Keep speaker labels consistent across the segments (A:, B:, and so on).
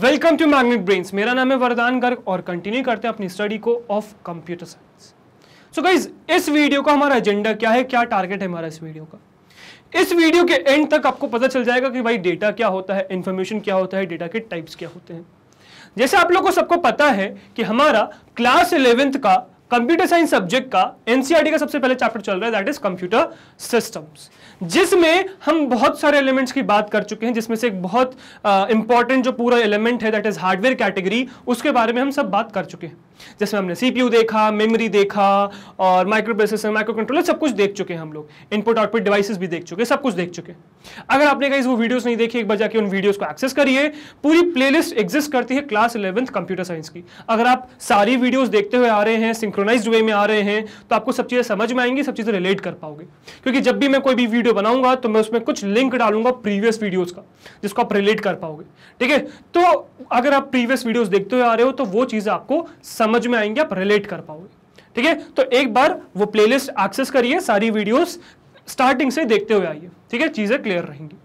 A: Welcome to magnet brains मेरा नाम है वरदान गर्ग और कंटिन्यू करते हैं अपनी स्टडी को of computer science so guys इस वीडियो का हमारा एजेंडा क्या है क्या टारगेट है हमारा इस वीडियो का इस वीडियो के एंड तक आपको पता चल जाएगा कि भाई डेटा क्या होता है इन्फॉर्मेशन क्या होता है डेटा के टाइप्स क्या होते हैं जैसे आप लोग को सबको पता है कि हमारा क्लास इलेवेंथ का कंप्यूटर साइंस सब्जेक्ट का एनसीईआरटी e का सबसे पहले चैप्टर चल रहा है दैट इज कंप्यूटर सिस्टम्स जिसमें हम बहुत सारे एलिमेंट्स की बात कर चुके हैं जिसमें से एक बहुत इंपॉर्टेंट जो पूरा एलिमेंट है दैट इज हार्डवेयर कैटेगरी उसके बारे में हम सब बात कर चुके हैं जैसे हमने सीपीयू देखा मेमोरी देखा और माइक्रो प्रोसेसर माइक्रो कंट्रोलर सब कुछ देख चुके हैं हम लोग इनपुट आउटपुट डिवाइसेस भी देख चुके सब कुछ देख चुके अगर आपने कहीं वो वीडियोस नहीं देखी एक बार जाके उन वीडियोस को एक्सेस करिए पूरी प्लेलिस्ट एग्जिस्ट करती है क्लास इलेवंथ कंप्यूटर साइंस की अगर आप सारी वीडियोज देखते हुए आ रहे हैं सिंक्रोनाइज वे में आ रहे हैं तो आपको सब चीज़ें समझ में आएंगी सब चीज़ें रिलेट कर पाओगे क्योंकि जब भी मैं कोई भी वीडियो बनाऊंगा तो मैं उसमें कुछ लिंक डालूंगा प्रीवियस वीडियोज़ का जिसको आप रिलेट कर पाओगे ठीक है तो अगर आप प्रीवियस वीडियोज़ देखते हुए आ रहे हो तो वो चीज आपको समझ समझ में आएंगे आप रिलेट कर पाओगे ठीक है तो एक बार वो प्लेलिस्ट एक्सेस करिए सारी वीडियोस स्टार्टिंग से देखते हुए आइए ठीक है चीज़ें क्लियर रहेंगी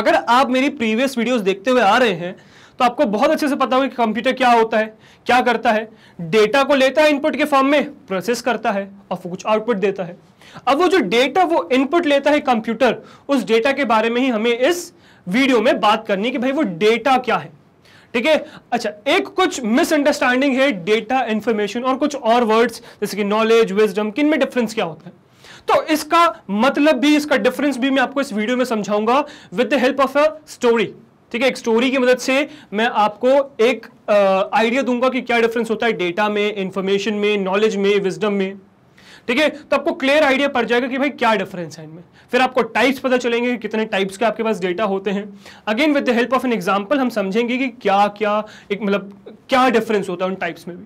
A: अगर आप मेरी प्रीवियस वीडियोस देखते हुए आ रहे हैं तो आपको बहुत अच्छे से पता होगा कि कंप्यूटर क्या होता है क्या करता है डेटा को लेता है इनपुट के फॉर्म में प्रोसेस करता है और कुछ आउटपुट देता है अब वो जो डेटा वो इनपुट लेता है कंप्यूटर उस डेटा के बारे में ही हमें इस वीडियो में बात करनी कि भाई वो डेटा क्या है ठीक है अच्छा एक कुछ मिसअंडरस्टैंडिंग है डेटा इंफॉर्मेशन और कुछ और वर्ड्स जैसे कि नॉलेज विजडम किन में डिफरेंस क्या होता है तो इसका मतलब भी इसका डिफरेंस भी मैं आपको इस वीडियो में समझाऊंगा with the help of a story ठीक है एक स्टोरी की मदद से मैं आपको एक आइडिया दूंगा कि क्या डिफरेंस होता है डेटा में इंफॉर्मेशन में नॉलेज में विजडम में ठीक है तो आपको क्लियर आइडिया पड़ जाएगा कि भाई क्या डिफरेंस है इनमें फिर आपको टाइप्स पता चलेंगे कि कितने टाइप्स के आपके पास डेटा होते हैं again with the help of an example हम समझेंगे कि क्या क्या एक मतलब क्या डिफरेंस होता है उन टाइप्स में भी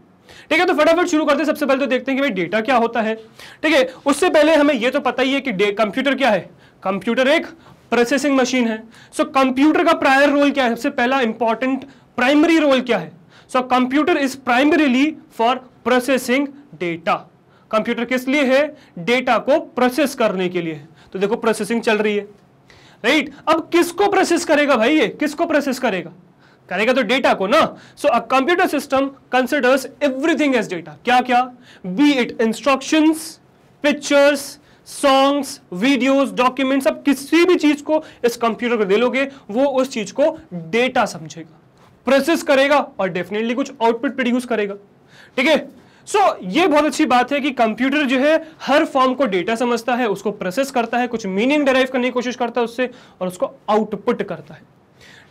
A: ठीक है तो फटाफट शुरू करते हैं सबसे पहले तो देखते हैं कि भाई डेटा क्या होता है ठीक है उससे पहले हमें यह तो पता ही है कि कंप्यूटर क्या है कंप्यूटर एक प्रोसेसिंग मशीन है सो so, कंप्यूटर का प्रायर रोल क्या है सबसे पहला इंपॉर्टेंट प्राइमरी रोल क्या है so computer is primarily for processing data computer किस लिए है डेटा को प्रोसेस करने के लिए तो देखो प्रोसेसिंग चल रही है राइट अब किसको प्रोसेस करेगा भाई ये किसको प्रोसेस करेगा करेगा तो डेटा को ना so a computer system considers everything as data क्या क्या be it instruction pictures songs videos documents अब किसी भी चीज को इस कंप्यूटर को दे लोगे वो उस चीज को डेटा समझेगा प्रोसेस करेगा और डेफिनेटली कुछ आउटपुट प्रोड्यूस करेगा ठीक है सो so, ये बहुत अच्छी बात है कि कंप्यूटर जो है हर फॉर्म को डेटा समझता है उसको प्रोसेस करता है कुछ मीनिंग डराइव करने की कोशिश करता है उससे और उसको आउटपुट करता है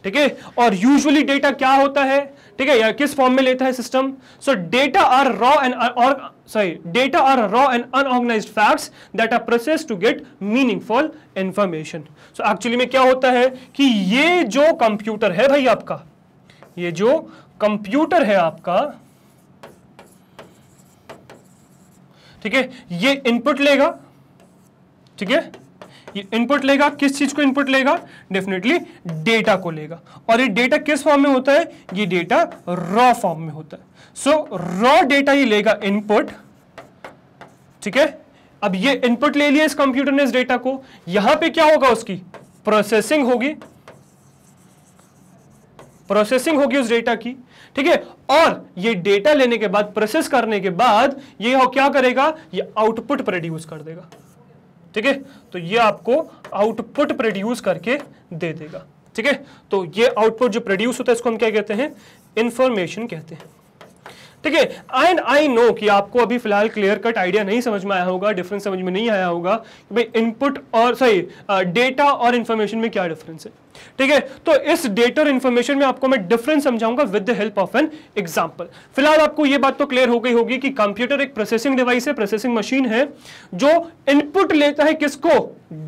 A: ठीक है और यूजुअली डेटा क्या होता है ठीक है या किस फॉर्म में लेता है system so data are raw and और sorry data are raw and unorganised facts that are process to get meaningful information so actually में क्या होता है कि ये जो कंप्यूटर है भाई आपका ये जो कंप्यूटर है आपका ठीक है ये इनपुट लेगा ठीक है ये इनपुट लेगा किस चीज को इनपुट लेगा डेफिनेटली डेटा को लेगा और ये डेटा किस फॉर्म में होता है ये डेटा रॉ फॉर्म में होता है सो रॉ डेटा ही लेगा इनपुट ठीक है अब ये इनपुट ले लिया इस कंप्यूटर ने इस डेटा को यहां पे क्या होगा उसकी प्रोसेसिंग होगी प्रोसेसिंग होगी उस डेटा की ठीक है और ये डेटा लेने के बाद प्रोसेस करने के बाद ये हो क्या करेगा ये आउटपुट प्रोड्यूस कर देगा ठीक है तो ये आपको आउटपुट प्रोड्यूस करके दे देगा ठीक है तो ये आउटपुट जो प्रोड्यूस होता है इसको हम क्या कहते हैं इंफॉर्मेशन कहते हैं ठीक है आई एंड आई नो कि आपको अभी फिलहाल क्लियर कट आइडिया नहीं समझ में आया होगा डिफरेंस समझ में नहीं आया होगा कि भाई इनपुट और सॉरी डेटा uh, और इन्फॉर्मेशन में क्या डिफरेंस है ठीक है तो इस डेटर इंफॉर्मेशन में आपको मैं डिफरेंस समझाऊंगा with the help of an example फिलहाल आपको यह बात तो क्लियर हो गई होगी कि कंप्यूटर एक प्रोसेसिंग डिवाइस है प्रोसेसिंग मशीन है जो इनपुट लेता है किसको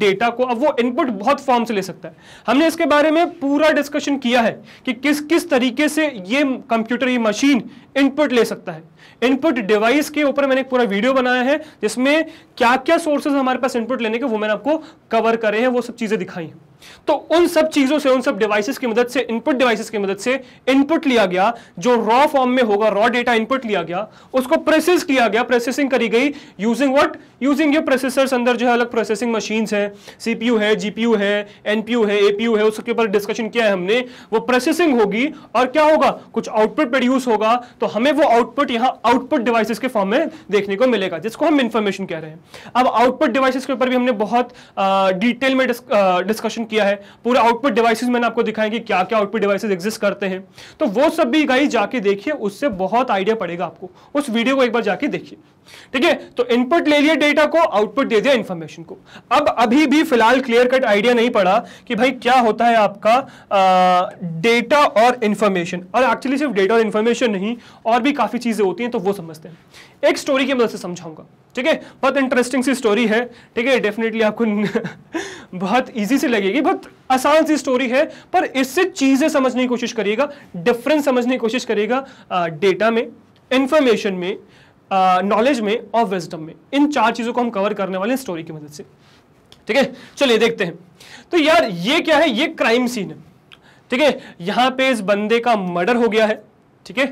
A: डेटा को अब वो इनपुट बहुत फॉर्म से ले सकता है हमने इसके बारे में पूरा डिस्कशन किया है कि किस किस तरीके से ये कंप्यूटर ये मशीन इनपुट ले सकता है इनपुट डिवाइस के ऊपर मैंने एक पूरा वीडियो बनाया है जिसमें क्या क्या सोर्सेज हमारे पास इनपुट लेने के वो मैंने आपको कवर करे हैं वो सब चीज़ें दिखाई हैं तो उन सब चीजों से उन सब डिवाइसेस की मदद से इनपुट डिवाइसेस की मदद से इनपुट लिया गया जो रॉ फॉर्म में होगा रॉ डेटा इनपुट लिया गया उसको प्रोसेस किया गया प्रोसेसिंग करी गई यूजिंग व्हाट यूजिंग ये प्रोसेसर्स अंदर जो है अलग प्रोसेसिंग मशीन है सीपीयू है जीपीयू है एनपीयू है एपीयू है उसके ऊपर डिस्कशन किया है हमने वो प्रोसेसिंग होगी और क्या होगा कुछ आउटपुट प्रोड्यूस होगा तो हमें वो आउटपुट यहां आउटपुट डिवाइसेस के फॉर्म में देखने को मिलेगा जिसको हम इंफॉर्मेशन कह रहे हैं अब आउटपुट डिवाइसेस के ऊपर भी हमने बहुत डिटेल में डिस्कशन किया है पूरे आउटपुट डिवाइसेस मैंने आपको दिखाएंगे क्या क्या आउटपुट डिवाइसेस एग्जिस्ट करते हैं तो वो सब भी गाइस जाके देखिए उससे बहुत आइडिया पड़ेगा आपको उस वीडियो को एक बार जाके देखिए ठीक है तो इनपुट ले लिया डेटा को आउटपुट दे दिया इंफॉर्मेशन को अब अभी भी फिलहाल क्लियर कट आइडिया नहीं पड़ा कि भाई क्या होता है आपका डेटा और इंफॉर्मेशन और एक्चुअली सिर्फ डेटा और इंफॉर्मेशन नहीं और भी काफ़ी चीज़ें होती हैं तो वो समझते हैं एक स्टोरी की मदद से समझाऊंगा ठीक है बहुत इंटरेस्टिंग सी स्टोरी है ठीक है डेफिनेटली आपको बहुत इजी सी लगेगी बहुत आसान सी स्टोरी है पर इससे चीज़ें समझने की कोशिश करिएगा डिफरेंस समझने की कोशिश करिएगा डेटा में इंफॉर्मेशन में नॉलेज में और विजडम में इन चार चीज़ों को हम कवर करने वाले हैं स्टोरी की मदद से ठीक है चलिए देखते हैं तो यार ये क्या है ये क्राइम सीन है ठीक है यहां पे इस बंदे का मर्डर हो गया है ठीक है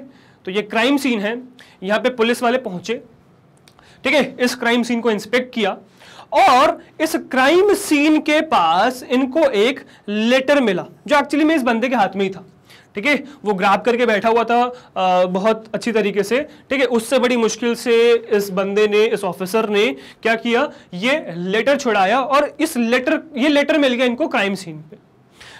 A: तो ये क्राइम सीन है यहां पे पुलिस वाले पहुंचे ठीक है इस क्राइम सीन को इंस्पेक्ट किया और इस क्राइम सीन के पास इनको एक लेटर मिला जो एक्चुअली में इस बंदे के हाथ में ही था ठीक है वो ग्राब करके बैठा हुआ था आ, बहुत अच्छी तरीके से ठीक है उससे बड़ी मुश्किल से इस बंदे ने इस ऑफिसर ने क्या किया ये लेटर छुड़ाया और इस लेटर ये लेटर मिल गया इनको क्राइम सीन पे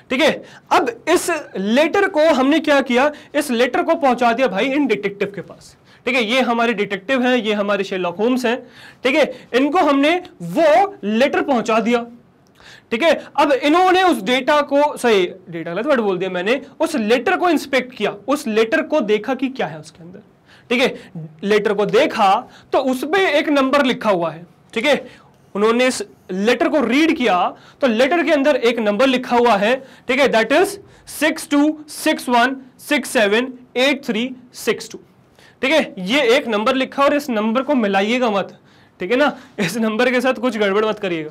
A: ठीक है अब इस लेटर को हमने क्या किया इस लेटर को पहुंचा दिया भाई इन डिटेक्टिव के पास ठीक है ये हमारे डिटेक्टिव हैं ये हमारे शेलॉक होम्स हैं ठीक है इनको हमने वो लेटर पहुंचा दिया ठीक है अब इन्होंने उस डेटा को सही डेटा गलत वर्ड बोल दिया मैंने उस लेटर को इंस्पेक्ट किया उस लेटर को देखा कि क्या है उसके अंदर ठीक है लेटर को देखा तो उसमें एक नंबर लिखा हुआ है ठीक है उन्होंने इस लेटर को रीड किया तो लेटर के अंदर एक नंबर लिखा हुआ है ठीक है that is six two six one six seven eight three six two ठीक है ये एक नंबर लिखा और इस नंबर को मिलाइएगा मत ठीक है ना इस नंबर के साथ कुछ गड़बड़ मत करिएगा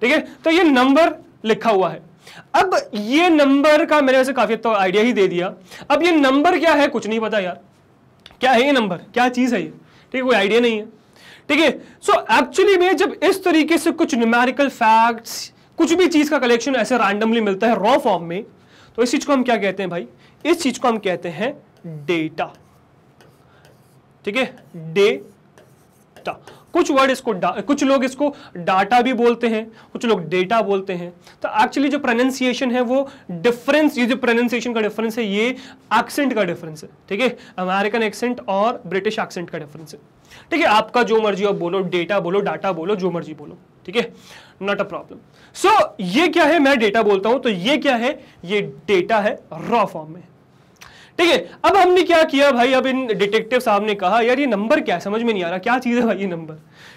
A: ठीक है तो ये नंबर लिखा हुआ है अब ये नंबर का मैंने वैसे काफी तो आइडिया ही दे दिया अब ये नंबर क्या है कुछ नहीं पता यार क्या है ये नंबर क्या चीज है ये ठीक है कोई आइडिया नहीं है ठीक है सो एक्चुअली में जब इस तरीके से कुछ न्यूमेरिकल फैक्ट्स कुछ भी चीज का कलेक्शन ऐसे रैंडमली मिलता है रॉ फॉर्म में तो इस चीज को हम क्या कहते हैं भाई इस चीज को हम कहते हैं डेटा ठीक है डेटा कुछ वर्ड इसको कुछ लोग इसको डाटा भी बोलते हैं कुछ लोग डेटा बोलते हैं तो एक्चुअली जो प्रोनाउंसिएशन है वो डिफरेंस ये जो प्रोनाउंसिएशन का डिफरेंस है ये एक्सेंट का डिफरेंस है ठीक है अमेरिकन एक्सेंट और ब्रिटिश एक्सेंट का डिफरेंस है ठीक है आपका जो मर्जी आप बोलो डेटा बोलो डाटा बोलो जो मर्जी बोलो ठीक है नॉट अ प्रॉब्लम सो ये क्या है मैं डेटा बोलता हूं तो ये क्या है ये डेटा है रॉ फॉर्म में ठीक है अब हमने क्या किया भाई अब इन डिटेक्टिव साहब ने कहा यार ये नंबर क्या है समझ में नहीं आ रहा क्या चीज़ है भाई ये नंबर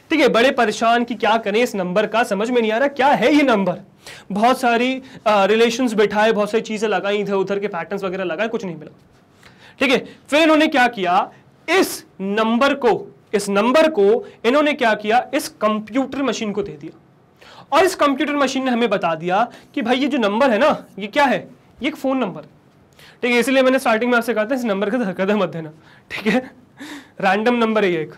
A: ठीक है बड़े परेशान कि क्या करें इस नंबर का समझ में नहीं आ रहा क्या है ये नंबर बहुत सारी रिलेशन बैठाए बहुत सारी चीज़ें लगाई इधर उधर के पैटर्न वगैरह लगाए कुछ नहीं मिला ठीक है फिर इन्होंने क्या किया इस नंबर को इस नंबर को इन्होंने क्या किया इस कंप्यूटर मशीन को दे दिया और इस कंप्यूटर मशीन ने हमें बता दिया कि भाई ये जो नंबर है ना ये क्या है ये एक फ़ोन नंबर है ठीक है इसलिए मैंने स्टार्टिंग में आपसे कहा था इस नंबर का धक्का मत देना ठीक है रैंडम नंबर है ये एक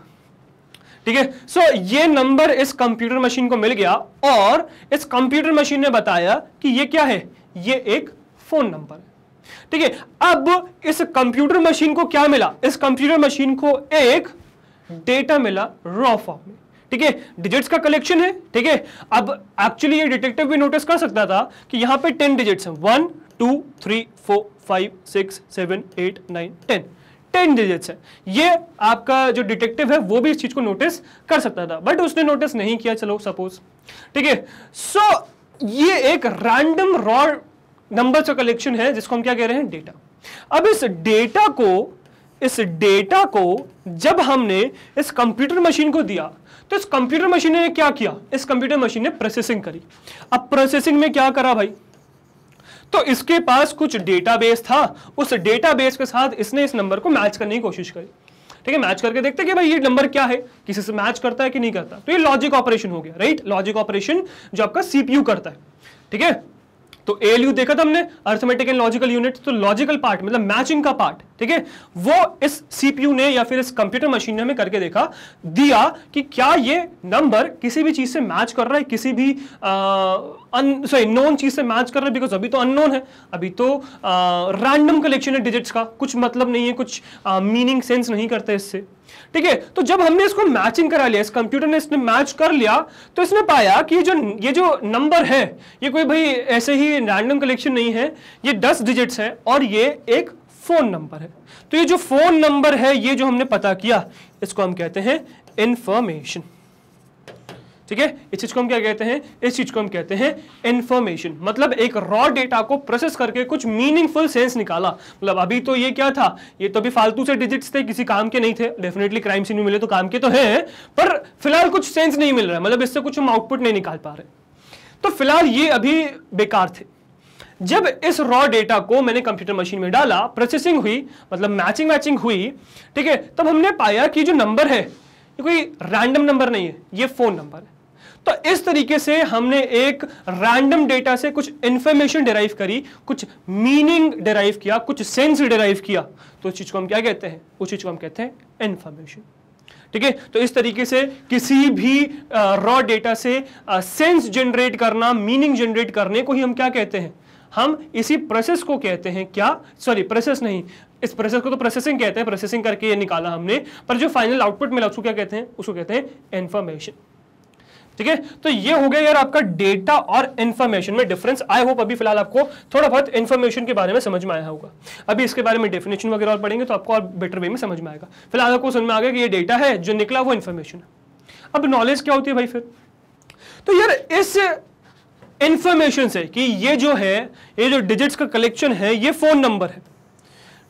A: ठीक है सो ये नंबर इस कंप्यूटर मशीन को मिल गया और इस कंप्यूटर मशीन ने बताया कि ये क्या है ये एक फोन नंबर ठीक है अब इस कंप्यूटर मशीन को क्या मिला इस कंप्यूटर मशीन को एक डेटा मिला रॉ फॉर्म में ठीक है डिजिट्स का कलेक्शन है ठीक है अब एक्चुअली ये डिटेक्टिव भी नोटिस कर सकता था कि यहां पे टेन डिजिट्स हैं one two three four five six seven eight nine ten ten digits है ये आपका जो डिटेक्टिव है वो भी इस चीज़ को नोटिस कर सकता था बट उसने नोटिस नहीं किया चलो सपोज ठीक है सो ये एक रैंडम रॉ नंबर का कलेक्शन है जिसको हम क्या कह रहे हैं डेटा अब इस डेटा को इस डेटा को जब हमने इस कंप्यूटर मशीन को दिया तो इस कंप्यूटर मशीन ने क्या किया इस कंप्यूटर मशीन ने प्रोसेसिंग करी अब प्रोसेसिंग में क्या करा भाई तो इसके पास कुछ डेटाबेस था उस डेटाबेस के साथ इसने इस नंबर को मैच करने की कोशिश करी ठीक है मैच करके देखते हैं कि भाई ये नंबर क्या है किसी से मैच करता है कि नहीं करता तो ये लॉजिक ऑपरेशन हो गया राइट लॉजिक ऑपरेशन जो आपका सीपीयू करता है ठीक है तो एएलयू देखा था हमने अर्थमेटिक एंड लॉजिकल यूनिट तो लॉजिकल पार्ट मतलब मैचिंग का पार्ट ठीक है वो इस सीपीयू ने या फिर इस कंप्यूटर मशीन ने हमें करके देखा दिया कि क्या ये नंबर किसी भी चीज से मैच कर रहा है किसी भी सॉरी नोन चीज से मैच कर रहा है बिकॉज अभी तो अननोन है अभी तो रैंडम कलेक्शन है डिजिट्स का कुछ मतलब नहीं है कुछ मीनिंग सेंस नहीं करते इससे ठीक है तो जब हमने इसको मैचिंग करा लिया इस कंप्यूटर ने इसने मैच कर लिया तो इसने पाया कि जो ये जो नंबर है ये कोई भाई ऐसे ही रैंडम कलेक्शन नहीं है ये दस डिजिट्स है और ये एक फ़ोन नंबर है तो ये जो फ़ोन नंबर है ये जो हमने पता किया इसको हम कहते हैं इंफॉर्मेशन ठीक है इस चीज को हम क्या कहते हैं इस चीज को हम कहते हैं इंफॉर्मेशन मतलब एक रॉ डेटा को प्रोसेस करके कुछ मीनिंगफुल सेंस निकाला मतलब अभी तो ये क्या था ये तो अभी फालतू से डिजिट्स थे किसी काम के नहीं थे डेफिनेटली क्राइम सीन में मिले तो काम के तो हैं पर फिलहाल कुछ सेंस नहीं मिल रहा मतलब इससे कुछ हम आउटपुट नहीं निकाल पा रहे तो फिलहाल ये अभी बेकार थे जब इस रॉ डेटा को मैंने कंप्यूटर मशीन में डाला प्रोसेसिंग हुई मतलब मैचिंग मैचिंग हुई ठीक है तब हमने पाया कि जो नंबर है ये कोई रैंडम नंबर नहीं है ये फोन नंबर है तो इस तरीके से हमने एक रैंडम डेटा से कुछ इंफॉर्मेशन डिराइव करी कुछ मीनिंग डिराइव किया कुछ सेंस डिराइव किया तो उस चीज को हम क्या कहते हैं उस चीज को हम कहते हैं इंफॉर्मेशन ठीक है तो इस तरीके से किसी भी रॉ डेटा से सेंस जनरेट करना मीनिंग जनरेट करने को ही हम क्या कहते हैं हम इसी प्रोसेस को कहते हैं क्या सॉरी प्रोसेस नहीं इस प्रोसेस को तो प्रोसेसिंग कहते हैं प्रोसेसिंग करके ये निकाला हमने पर जो फाइनल आउटपुट मिला उसको क्या कहते हैं उसको कहते हैं इन्फॉर्मेशन ठीक है तो ये हो गया यार आपका डेटा और इन्फॉर्मेशन में डिफरेंस आई होप अभी फिलहाल आपको थोड़ा बहुत इन्फॉर्मेशन के बारे में समझ में आया होगा अभी इसके बारे में डेफिनेशन वगैरह और पढ़ेंगे तो आपको और बेटर वे में समझ में आएगा फिलहाल आपको समझ में आ गया कि ये डेटा है जो निकला वो इन्फॉर्मेशन है अब नॉलेज क्या होती है भाई फिर तो यार इस इंफॉर्मेशन से कि ये जो है ये जो डिजिट्स का कलेक्शन है ये फोन नंबर है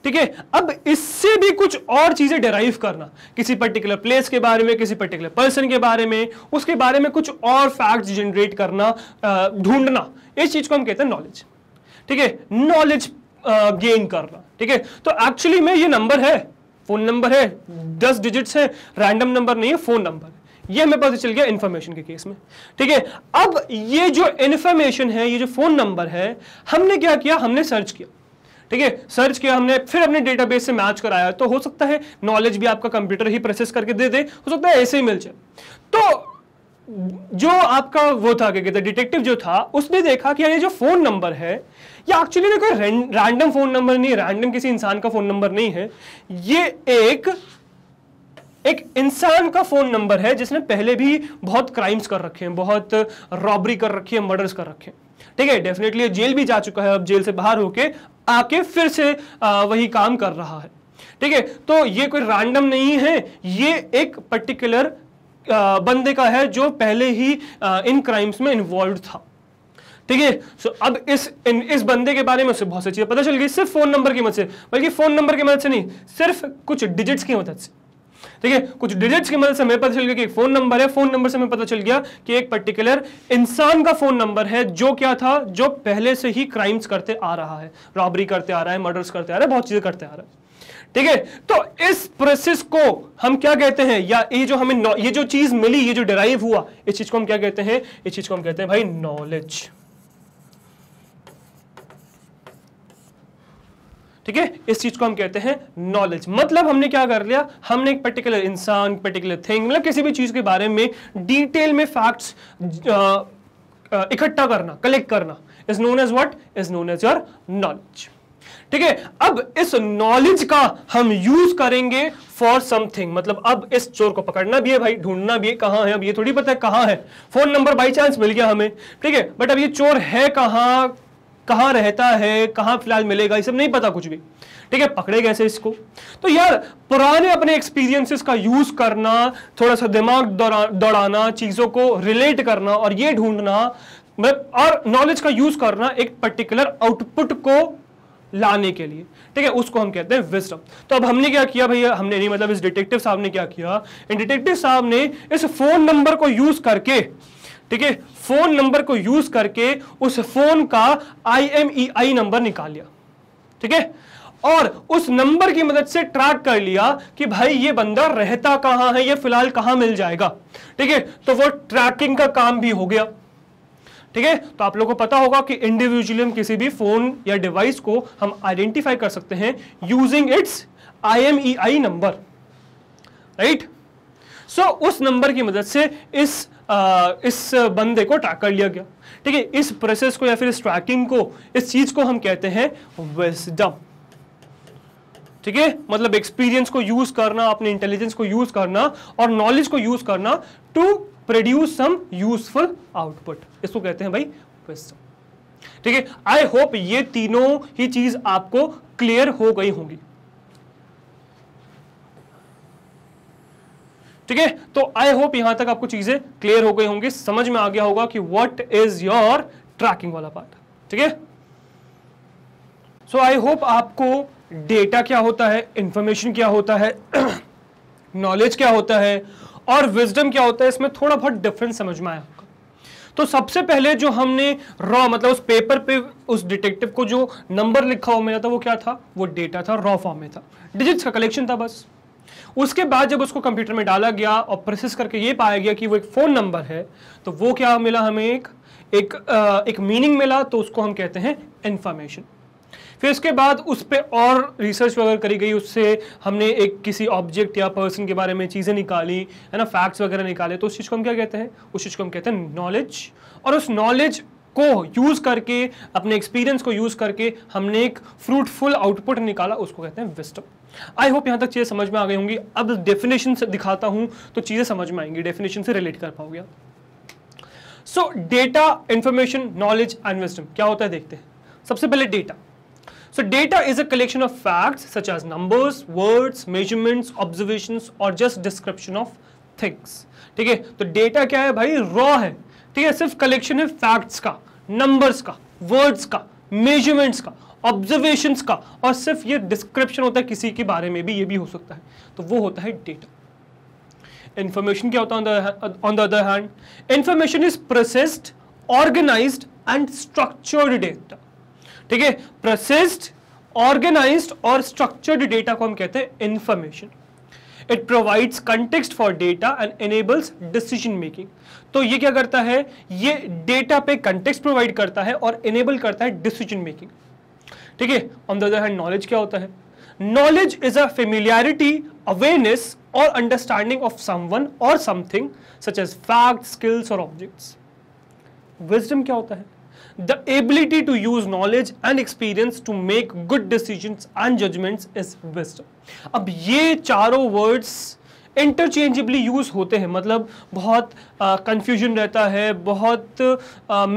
A: ठीक है अब इससे भी कुछ और चीजें डेराइव करना किसी पर्टिकुलर प्लेस के बारे में किसी पर्टिकुलर पर्सन के बारे में उसके बारे में कुछ और फैक्ट्स जनरेट करना ढूंढना इस चीज को हम कहते हैं नॉलेज ठीक है नॉलेज गेन करना ठीक है तो एक्चुअली में ये नंबर है फोन नंबर है दस डिजिट्स है रैंडम नंबर नहीं है फोन नंबर है ये हमें पता चल गया इन्फॉर्मेशन के केस में ठीक है अब ये जो इन्फॉर्मेशन है ये जो फ़ोन नंबर है हमने क्या किया हमने सर्च किया ठीक है सर्च किया हमने फिर अपने डेटाबेस से मैच कराया तो हो सकता है नॉलेज भी आपका कंप्यूटर ही प्रोसेस करके दे दे हो सकता है ऐसे ही मिल जाए तो जो आपका वो था क्या कहते डिटेक्टिव जो था उसने देखा कि ये जो फोन नंबर है ये एक्चुअली में कोई रैंडम फोन नंबर नहीं है रैंडम किसी इंसान का फोन नंबर नहीं है ये एक एक इंसान का फ़ोन नंबर है जिसने पहले भी बहुत क्राइम्स कर रखे हैं बहुत रॉबरी कर रखी है मर्डर्स कर रखे हैं ठीक है डेफिनेटली जेल भी जा चुका है अब जेल से बाहर होके आके फिर से वही काम कर रहा है ठीक है तो ये कोई रैंडम नहीं है ये एक पर्टिकुलर बंदे का है जो पहले ही इन क्राइम्स में इन्वॉल्व था ठीक है सो अब इस इन, इस बंदे के बारे में उसे बहुत सी चीज़ें पता चल गई सिर्फ फोन नंबर की मदद से बल्कि फोन नंबर की मदद से नहीं सिर्फ कुछ डिजिट्स की मदद से ठीक है कुछ डिजिट्स की मदद से हमें पता चल गया कि एक फोन नंबर है फोन नंबर से हमें पता चल गया कि एक पर्टिकुलर इंसान का फोन नंबर है जो क्या था जो पहले से ही क्राइम्स करते आ रहा है रॉबरी करते आ रहा है मर्डर्स करते आ रहा है बहुत चीजें करते आ रहा है ठीक है तो इस प्रोसेस को हम क्या कहते हैं या ये जो हमें ये जो चीज मिली ये जो डिराइव हुआ इस चीज को हम क्या कहते हैं इस चीज को हम कहते हैं भाई नॉलेज ठीक है इस चीज को हम कहते हैं नॉलेज मतलब हमने क्या कर लिया हमने एक पर्टिकुलर इंसान पर्टिकुलर थिंग मतलब किसी भी चीज के बारे में डिटेल में फैक्ट्स इकट्ठा करना कलेक्ट करना is known as what is known as your knowledge ठीक है अब इस नॉलेज का हम यूज करेंगे फॉर समथिंग मतलब अब इस चोर को पकड़ना भी है भाई ढूंढना भी है कहां है अब ये थोड़ी पता है कहां है फोन नंबर बाई चांस मिल गया हमें ठीक है बट अब ये चोर है कहां कहाँ रहता है कहाँ फिलहाल मिलेगा ये सब नहीं पता कुछ भी ठीक है पकड़े कैसे इसको तो यार पुराने अपने एक्सपीरियंसेस का यूज करना थोड़ा सा दिमाग दौड़ाना चीजों को रिलेट करना और ये ढूंढना मतलब और नॉलेज का यूज करना एक पर्टिकुलर आउटपुट को लाने के लिए ठीक है उसको हम कहते हैं विस्टम तो अब हमने क्या किया भैया हमने नहीं मतलब इस डिटेक्टिव साहब ने क्या किया इन डिटेक्टिव साहब ने इस फोन नंबर को यूज करके ठीक है फोन नंबर को यूज करके उस फोन का आई नंबर e निकाल लिया ठीक है और उस नंबर की मदद से ट्रैक कर लिया कि भाई ये बंदा रहता कहां है ये फिलहाल कहां मिल जाएगा ठीक है तो वो ट्रैकिंग का काम भी हो गया ठीक है तो आप लोगों को पता होगा कि इंडिविजुअली हम किसी भी फोन या डिवाइस को हम आइडेंटिफाई कर सकते हैं using its I number right so उस नंबर की मदद से इस इस बंदे को ट्रैक कर लिया गया ठीक है इस प्रोसेस को या फिर इस ट्रैकिंग को इस चीज को हम कहते हैं विजडम ठीक है मतलब एक्सपीरियंस को यूज करना अपने इंटेलिजेंस को यूज करना और नॉलेज को यूज करना to produce some useful output इसको कहते हैं भाई विजडम ठीक है आई होप ये तीनों ही चीज आपको क्लियर हो गई होंगी ठीक है तो आई होप यहां तक आपको चीजें क्लियर हो गई होंगी समझ में आ गया होगा कि वट इज योर ट्रैकिंग वाला पार्ट ठीक है सो आई होप आपको डेटा क्या होता है इंफॉर्मेशन क्या होता है नॉलेज क्या होता है और विजडम क्या होता है इसमें थोड़ा बहुत डिफरेंस समझ में आया होगा तो सबसे पहले जो हमने रॉ मतलब उस पेपर पे उस डिटेक्टिव को जो नंबर लिखा हुआ मिला था वो क्या था वो डेटा था रॉ फॉर्म में था डिजिट्स का कलेक्शन था बस उसके बाद जब उसको कंप्यूटर में डाला गया और प्रोसेस करके ये पाया गया कि वो एक फ़ोन नंबर है तो वो क्या मिला हमें एक एक आ, एक मीनिंग मिला तो उसको हम कहते हैं इंफॉर्मेशन फिर उसके बाद उस पर और रिसर्च वगैरह करी गई उससे हमने एक किसी ऑब्जेक्ट या पर्सन के बारे में चीज़ें निकाली है ना फैक्ट्स वगैरह निकाले तो उस चीज़ को हम क्या कहते हैं उस चीज़ को हम कहते हैं नॉलेज और उस नॉलेज को यूज़ करके अपने एक्सपीरियंस को यूज़ करके हमने एक फ्रूटफुल आउटपुट निकाला उसको कहते हैं विस्टम आई होप यहाँ तक चीज़ें समझ में आ गई होंगी अब डेफिनेशन से दिखाता हूँ तो चीज़ें समझ में आएंगी डेफिनेशन से रिलेट कर पाओगे so data information knowledge and wisdom क्या होता है देखते हैं सबसे पहले data so data is a collection of facts such as numbers words measurements observation or just description of things ठीक है तो डेटा क्या है भाई रॉ है ठीक है सिर्फ कलेक्शन है फैक्ट्स का नंबर्स का वर्ड्स का मेजरमेंट्स का ऑब्जर्वेशन का और सिर्फ ये डिस्क्रिप्शन होता है किसी के बारे में भी ये भी हो सकता है तो वो होता है डेटा इंफॉर्मेशन क्या होता है on the other hand information is processed organise and structured data ठीक है प्रोसेस्ड ऑर्गेनाइज और स्ट्रक्चर्ड डेटा को हम कहते हैं information it provides context for data and enables decision making तो ये क्या करता है ये डेटा पे कंटेक्स प्रोवाइड करता है और एनेबल करता है डिसीजन मेकिंग ठीक है on the other hand knowledge क्या होता है knowledge is a familiarity awareness और अंडरस्टैंडिंग ऑफ समवन और something such as fact skills और ऑब्जेक्ट्स विजडम क्या होता है the ability to use knowledge and experience to make good decisions and judgments is wisdom अब ये चारों वर्ड्स इंटरचेंजेबली यूज़ होते हैं मतलब बहुत कंफ्यूजन uh, रहता है बहुत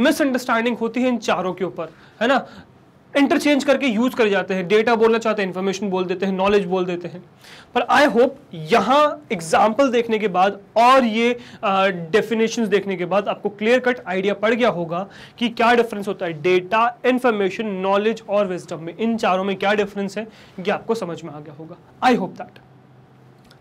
A: मिसअंडरस्टैंडिंग uh, होती है इन चारों के ऊपर है ना इंटरचेंज करके यूज कर जाते हैं डेटा बोलना चाहते हैं इंफॉर्मेशन बोल देते हैं नॉलेज बोल देते हैं पर आई होप यहाँ एग्जाम्पल देखने के बाद और ये डेफिनेशन uh, देखने के बाद आपको क्लियर कट आइडिया पड़ गया होगा कि क्या डिफरेंस होता है डेटा इन्फॉर्मेशन नॉलेज और विजडम में इन चारों में क्या डिफरेंस है ये आपको समझ में आ गया होगा आई होप दैट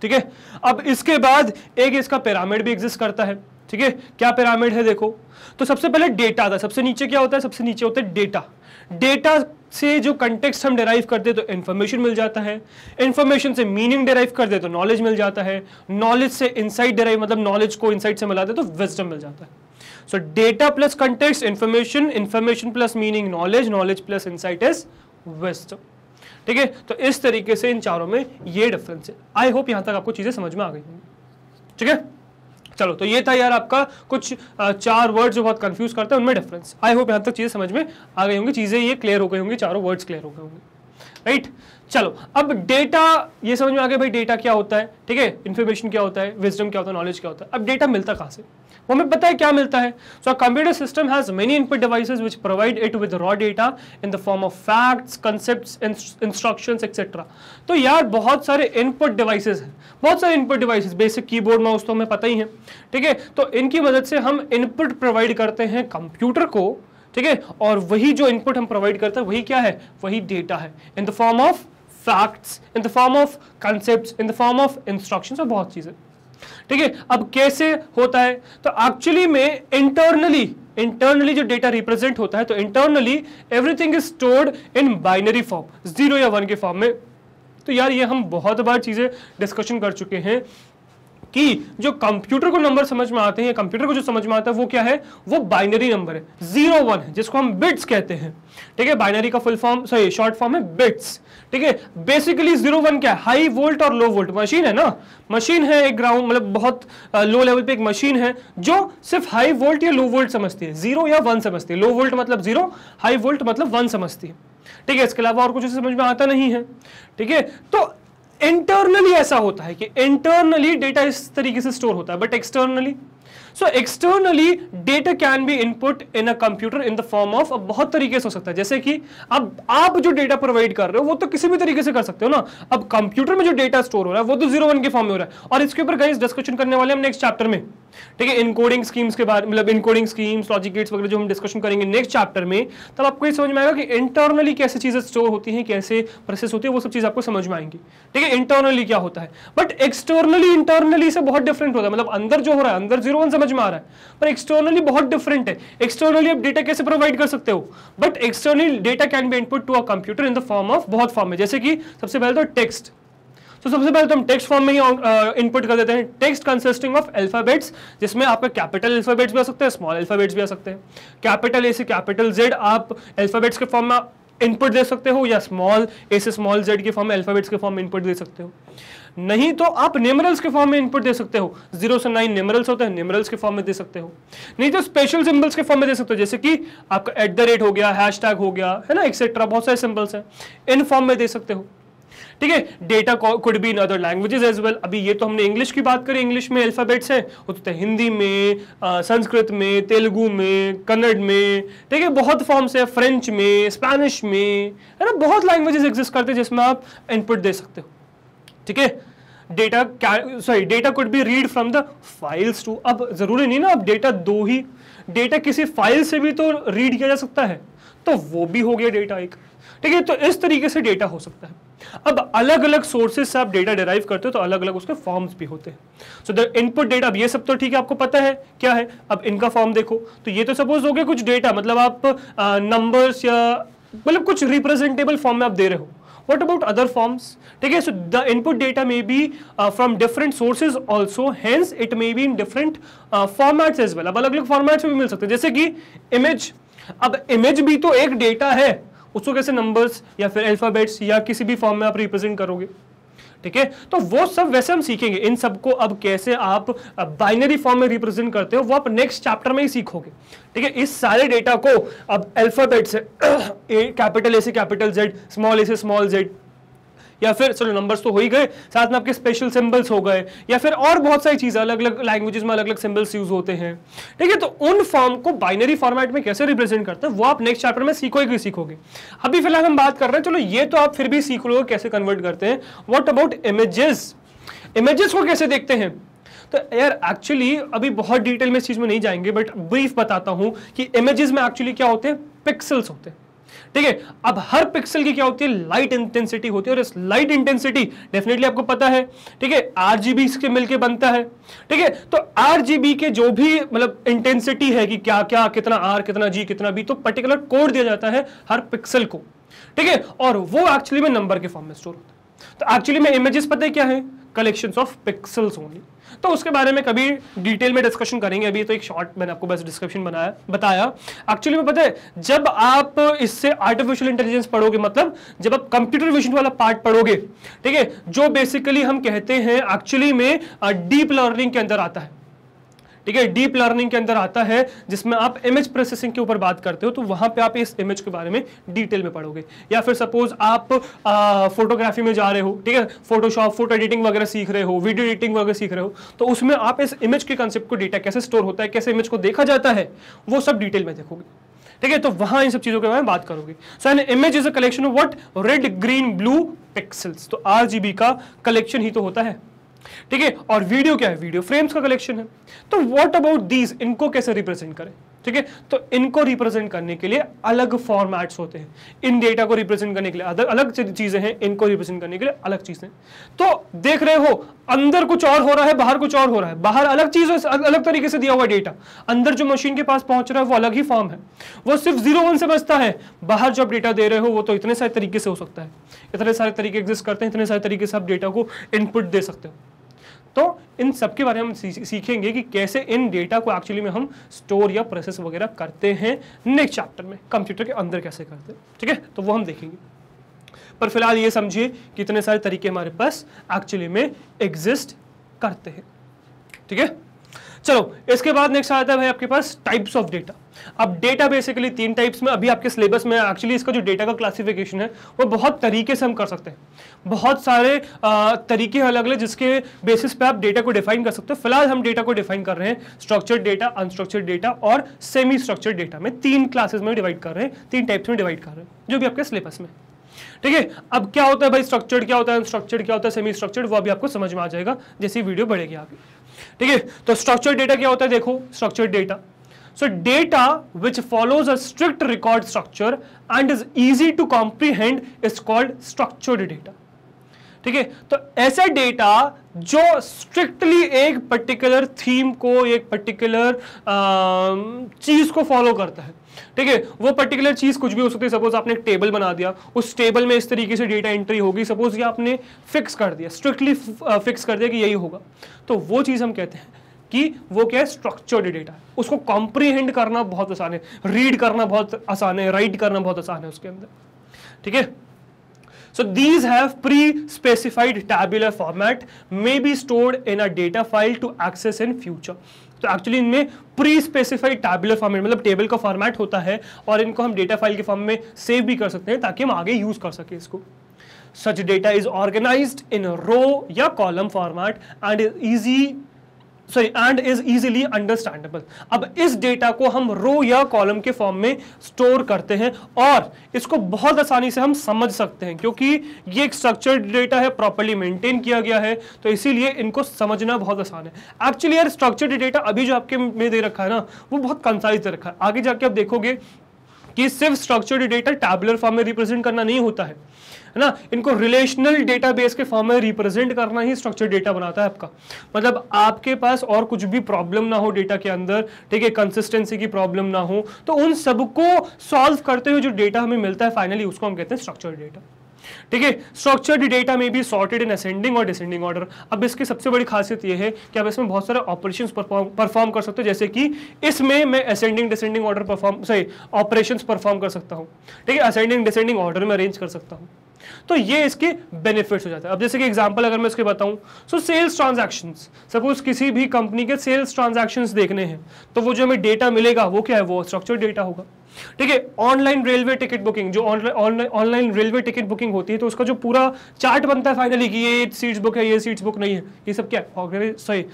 A: ठीक है अब इसके बाद एक इसका पिरामिड भी एग्जिस्ट करता है ठीक है क्या पिरामिड है देखो तो सबसे पहले डेटा था सबसे नीचे क्या होता है सबसे नीचे होता है डेटा डेटा से जो कंटेक्स्ट हम डेराइव करते तो इन्फॉर्मेशन मिल जाता है इन्फॉर्मेशन से मीनिंग डेराइव करते तो नॉलेज मिल जाता है नॉलेज से इंसाइट डेराइव मतलब नॉलेज को इनसाइट से मिलाते तो विजडम मिल जाता है so data plus context information information plus meaning knowledge knowledge plus insight is wisdom ठीक है तो इस तरीके से इन चारों में ये डिफरेंस है आई होप यहां तक आपको चीजें समझ में आ गई ठीक है चलो तो ये था यार आपका कुछ चार वर्ड जो बहुत कंफ्यूज करते हैं उनमें डिफरेंस आई होप यहां तक चीज़ें समझ में आ गई होंगी चीज़ें ये क्लियर हो गई होंगी चारों वर्ड्स क्लियर हो गए होंगे राइट चलो अब डेटा ये समझ में आ गया भाई डेटा क्या होता है ठीक है इन्फॉर्मेशन क्या होता है विजडम क्या होता है नॉलेज क्या होता है अब डेटा मिलता कहाँ से वो हमें पता है क्या मिलता है so computer system has many input devices which provide it with raw data in the form of facts concept instruction etcetera तो यार बहुत सारे इनपुट डिवाइसेज हैं बहुत सारे input devices basic keyboard mouse तो हमें पता ही है ठीक है तो इनकी मदद से हम इनपुट प्रोवाइड करते हैं कंप्यूटर को ठीक है और वही जो इनपुट हम प्रोवाइड करते हैं वही क्या है वही डेटा है in the form of facts in the form of concept in the form of instruction और बहुत चीज़ें ठीक है अब कैसे होता है तो एक्चुअली में इंटरनली इंटरनली जो डेटा रिप्रेजेंट होता है तो internally everything is stored in binary form zero या वन के फॉर्म में तो यार ये हम बहुत बार चीज़ें डिस्कशन कर चुके हैं कि जो कंप्यूटर को नंबर समझ में आते हैं कंप्यूटर को जो समझ में आता है वो क्या है वो बाइनरी नंबर है जीरो वन है जिसको हम बिट्स कहते हैं ठीक है बाइनरी का full form sorry short form है बिट्स ठीक है बेसिकली जीरो वन क्या है हाई वोल्ट और लो वोल्ट मशीन है ना मशीन है एक ग्राउंड मतलब बहुत लो लेवल पे एक मशीन है जो सिर्फ हाई वोल्ट या लो वोल्ट समझती है जीरो या वन समझती है लो वोल्ट मतलब जीरो हाई वोल्ट मतलब वन समझती है ठीक है इसके अलावा और कुछ समझ में आता नहीं है ठीक है तो इंटरनली ऐसा होता है कि इंटरनली डेटा इस तरीके से स्टोर होता है but externally so externally data can be input in a computer in the form of अब बहुत तरीके से हो सकता है जैसे कि अब आप जो डेटा प्रोवाइड कर रहे हो वो तो किसी भी तरीके से कर सकते हो ना अब कंप्यूटर में जो डेटा स्टोर हो रहा है वो तो जीरो वन के फॉर्म में हो रहा है और इसके ऊपर गाइस डिस्कशन करने वाले हम नेक्स्ट चैप्टर में ठीक है इनकोडिंग स्कीम्स के बारे मतलब इनकोडिंग स्कीम्स लॉजिक गेट्स वगैरह जो हम डिस्कशन करेंगे नेक्स्ट चैप्टर में तब आपको ये समझ में आएगा कि इंटरनली कैसे चीजें स्टोर होती हैं कैसे प्रोसेस होती है वो सब चीज आपको समझ में आएंगी ठीक है इंटरनली क्या होता है बट एक्सटर्नली इंटरनली से बहुत डिफरेंट होता है मतलब अंदर जो हो रहा है अंदर जीरो वन समझ समझ में आ रहा है पर एक्सटर्नली बहुत डिफरेंट है एक्सटर्नली आप डेटा कैसे प्रोवाइड कर सकते हो but externally data can be input to a computer in the form of बहुत फॉर्म है जैसे कि सबसे पहले तो टेक्स्ट तो सबसे पहले तो हम टेक्स्ट फॉर्म में ही इनपुट uh, कर देते हैं टेक्स्ट कंसिस्टिंग ऑफ अल्फाबेट्स जिसमें आपका कैपिटल अल्फाबेट्स भी आ सकते हैं स्मॉल अल्फाबेट्स भी आ सकते हैं कैपिटल ए से कैपिटल जेड आप अल्फाबेट्स के फॉर्म में इनपुट दे सकते हो या स्मॉल ए से स्मॉल जेड के फॉर्म में अल्फाबेट्स के फॉर्म में इनपुट दे सकते हो नहीं तो आप न्यूमरल्स के फॉर्म में इनपुट दे सकते हो जीरो से नाइन न्यूमरल्स होते हैं न्यूमरल्स के फॉर्म में दे सकते हो नहीं तो स्पेशल सिंबल्स के फॉर्म में दे सकते हो जैसे कि आपका एट द रेट हो गया हैश टैग हो गया है ना एक्सेट्रा बहुत सारे सिंबल्स हैं इन फॉर्म में दे सकते हो ठीक है data could be in other languages as well अभी ये तो हमने इंग्लिश की बात करी इंग्लिश में अल्फाबेट्स हैं तो हिंदी में संस्कृत में तेलुगु में कन्नड़ में ठीक है बहुत फॉर्म्स है फ्रेंच में स्पेनिश में है ना बहुत लैंग्वेजेस एग्जिस्ट करते हैं जिसमें आप इनपुट दे सकते हो ठीक है डेटा क्या sorry data could be read from the files too अब ज़रूरी नहीं ना अब डेटा दो ही डेटा किसी फाइल से भी तो रीड किया जा सकता है तो वो भी हो गया डेटा एक ठीक है तो इस तरीके से डेटा हो सकता है अब अलग अलग सोर्सेज से आप डेटा डिराइव करते हो तो अलग अलग उसके फॉर्म्स भी होते हैं सो द इनपुट डेटा अब ये सब तो ठीक है आपको पता है क्या है अब इनका फॉर्म देखो तो ये तो सपोज हो गया कुछ डेटा मतलब आप नंबर्स या मतलब कुछ रिप्रेजेंटेबल फॉर्म में आप दे रहे हो वॉट अबाउट अदर फॉर्म्स ठीक है so the input data may be from different sources also hence it may be in different formats as well अब अलग अलग फॉर्मेट्स भी मिल सकते हैं जैसे कि इमेज अब इमेज भी तो एक डेटा है उसको कैसे नंबर्स या फिर अल्फाबेट्स या किसी भी फॉर्म में आप रिप्रेजेंट करोगे ठीक है तो वो सब वैसे हम सीखेंगे इन सबको अब कैसे आप बाइनरी फॉर्म में रिप्रेजेंट करते हो वो आप नेक्स्ट चैप्टर में ही सीखोगे ठीक है इस सारे डेटा को अब अल्फाबेट से कैपिटल ए से कैपिटल जेड स्मॉल ए से स्मॉल जेड या फिर सॉरी नंबर्स तो हो ही गए साथ में आपके स्पेशल सिंबल्स हो गए या फिर और बहुत सारी चीज़ें अलग अलग लैंग्वेजेस में अलग अलग सिंबल्स यूज होते हैं ठीक है तो उन फॉर्म को बाइनरी फॉर्मेट में कैसे रिप्रेजेंट करते हैं वो आप नेक्स्ट चैप्टर में सीखोगे सीखोगे अभी फिलहाल हम बात कर रहे हैं चलो ये तो आप फिर भी सीख लोगे कैसे कन्वर्ट करते हैं वॉट अबाउट इमेजेस इमेजेस को कैसे देखते हैं तो यार एक्चुअली अभी बहुत डिटेल में इस चीज़ में नहीं जाएंगे बट ब्रीफ बताता हूँ कि इमेजेस में एक्चुअली क्या होते हैं पिक्सल्स होते हैं ठीक है अब हर पिक्सल की क्या होती है लाइट इंटेंसिटी होती है और इस लाइट इंटेंसिटी डेफिनेटली आपको पता है ठीक है आर के मिलके बनता है ठीक है तो आर के जो भी मतलब इंटेंसिटी है कि क्या क्या कितना आर कितना जी कितना बी तो पर्टिकुलर कोड दिया जाता है हर पिक्सल को ठीक है और वो एक्चुअली में नंबर के फॉर्म में स्टोर होता है तो एक्चुअली में इमेजेस पता है क्या है कलेक्शन ऑफ पिक्सल्स ओनली तो उसके बारे में कभी डिटेल में डिस्कशन करेंगे अभी तो एक शॉर्ट मैंने आपको बस डिस्क्रिप्शन बनाया बताया एक्चुअली में पता है जब आप इससे आर्टिफिशियल इंटेलिजेंस पढ़ोगे मतलब जब आप कंप्यूटर विजन वाला पार्ट पढ़ोगे ठीक है जो बेसिकली हम कहते हैं एक्चुअली में डीप लर्निंग के अंदर आता है ठीक है डीप लर्निंग के अंदर आता है जिसमें आप इमेज प्रोसेसिंग के ऊपर बात करते हो तो वहां पे आप इस इमेज के बारे में डिटेल में पढ़ोगे या फिर सपोज आप आ, फोटोग्राफी में जा रहे हो ठीक है फोटोशॉप फोटो एडिटिंग वगैरह सीख रहे हो वीडियो एडिटिंग वगैरह सीख रहे हो तो उसमें आप इस इमेज के कंसेप्ट को डेटा कैसे स्टोर होता है कैसे इमेज को देखा जाता है वो सब डिटेल में देखोगे ठीक है तो वहां इन सब चीजों के बारे में बात करोगे so an image is a collection of what red green blue pixels तो आरजीबी का कलेक्शन ही तो होता है ठीक है और वीडियो क्या है वीडियो फ्रेम्स का कलेक्शन है तो वॉट अबाउट दीज इनको कैसे रिप्रेजेंट करें ठीक है तो इनको रिप्रेजेंट करने के लिए अलग फॉर्मेट्स होते हैं इन डेटा को रिप्रेजेंट करने के लिए अदर अलग चीजें हैं इनको रिप्रेजेंट करने के लिए अलग चीजें तो देख रहे हो अंदर कुछ और हो रहा है बाहर कुछ और हो रहा है बाहर अलग चीज अलग तरीके से दिया हुआ डेटा अंदर जो मशीन के पास पहुंच रहा है वो अलग ही फॉर्म है वो सिर्फ जीरो वन से बचता है बाहर जो आप डेटा दे रहे हो वो तो इतने सारे तरीके से हो सकता है इतने सारे तरीके एग्जिस्ट करते हैं इतने सारे तरीके से आप डेटा को इनपुट दे सकते हो तो इन सब के बारे में हम सीखेंगे कि कैसे इन डेटा को एक्चुअली में हम स्टोर या प्रोसेस वगैरह करते हैं नेक्स्ट चैप्टर में कंप्यूटर के अंदर कैसे करते हैं ठीक है तो वो हम देखेंगे पर फिलहाल ये समझिए कि इतने सारे तरीके हमारे पास एक्चुअली में एग्जिस्ट करते हैं ठीक है चलो इसके बाद नेक्स्ट आता है आपके पास टाइप्स ऑफ डेटा अब डेटा बेसिकली तीन टाइप्स में अभी आपके सिलेबस में एक्चुअली इसका जो डेटा का क्लासिफिकेशन है वो बहुत तरीके से हम कर सकते हैं बहुत सारे आ, तरीके अलग अलग जिसके बेसिस पे आप डेटा को डिफाइन कर सकते हो फिलहाल हम डेटा को डिफाइन कर रहे हैं स्ट्रक्चर्ड डेटा अनस्ट्रक्चर्ड डेटा और सेमी स्ट्रक्चर्ड डेटा में तीन क्लासेज में डिवाइड कर रहे हैं तीन टाइप्स में डिवाइड कर रहे हैं जो भी आपके सिलेबस में ठीक है अब क्या होता है भाई स्ट्रक्चर्ड क्या होता है अनस्ट्रक्चर्ड क्या होता है सेमी स्ट्रक्चर्ड वो अभी आपको समझ में आ जाएगा जैसे वीडियो बढ़ेगी आगे ठीक है तो स्ट्रक्चर्ड डेटा क्या होता है देखो structured data So data which follows a strict record structure and is easy to comprehend is called structured data. ठीक है तो ऐसा डेटा जो स्ट्रिक्टली एक पर्टिकुलर थीम को एक पर्टिकुलर चीज को फॉलो करता है ठीक है वो पर्टिकुलर चीज कुछ भी हो सकती है सपोज आपने एक टेबल बना दिया उस टेबल में इस तरीके से डेटा एंट्री होगी सपोज ये आपने फिक्स कर दिया स्ट्रिक्टली फिक्स कर दिया कि यही होगा तो वो चीज हम कहते हैं कि वो क्या है स्ट्रक्चर्ड डेटा उसको कॉम्प्रीहेंड करना बहुत आसान है रीड करना बहुत आसान है राइट करना बहुत आसान है उसके अंदर ठीक है So these have pre-specified tabular format may be stored in a data file to access in future. तो एक्चुअली इनमें प्री स्पेसिफाइड टैबुलर फॉर्मेट मतलब टेबल का फॉर्मेट होता है और इनको हम डेटा फाइल के फॉर्म में सेव भी कर सकते हैं ताकि हम आगे यूज कर सकें इसको such data is organize in row या column format and is easy sorry and is easily understandable अब इस डेटा को हम रो या कॉलम के फॉर्म में स्टोर करते हैं और इसको बहुत आसानी से हम समझ सकते हैं क्योंकि ये एक स्ट्रक्चर्ड डेटा है प्रॉपरली मेंटेन किया गया है तो इसीलिए इनको समझना बहुत आसान है एक्चुअली यार स्ट्रक्चर्ड डेटा अभी जो आपके में दे रखा है ना वो बहुत कंसाइज दे रखा है आगे जाके आप देखोगे कि सिर्फ स्ट्रक्चर्ड डेटा टैबलर फॉर्म में रिप्रेजेंट करना नहीं होता है है ना इनको रिलेशनल डेटाबेस के फॉर्म में रिप्रेजेंट करना ही स्ट्रक्चर डेटा बनाता है आपका मतलब आपके पास और कुछ भी प्रॉब्लम ना हो डेटा के अंदर ठीक है कंसिस्टेंसी की प्रॉब्लम ना हो तो उन सबको सॉल्व करते हुए जो डेटा हमें मिलता है फाइनली उसको हम कहते हैं स्ट्रक्चर डेटा ठीक है स्ट्रक्चर्ड डेटा में भी सॉर्टेड इन असेंडिंग और डिसेंडिंग ऑर्डर अब इसकी सबसे बड़ी खासियत यह है कि आप इसमें बहुत सारे ऑपरेशंस परफॉर्म कर सकते हो जैसे कि इसमें मैं ascending descending order perform sorry operations perform कर सकता हूं ठीक है असेंडिंग डिसेंडिंग ऑर्डर में अरेंज कर सकता हूं तो ये इसके बेनिफिट्स हो जाते हैं अब जैसे कि एग्जांपल अगर मैं इसके बताऊं सो सेल्स ट्रांजैक्शंस सपोज किसी भी कंपनी के सेल्स ट्रांजैक्शंस देखने हैं तो वो जो हमें डेटा मिलेगा वो क्या है वो स्ट्रक्चर डेटा होगा ठीक है ऑनलाइन रेलवे टिकट बुकिंग जो ऑनलाइन रेलवे टिकट बुकिंग होती है तो उसका जो पूरा चार्ट बनता है फाइनली कि ये सीट्स बुक है ये सीट्स बुक नहीं है ये सब क्या है सॉरी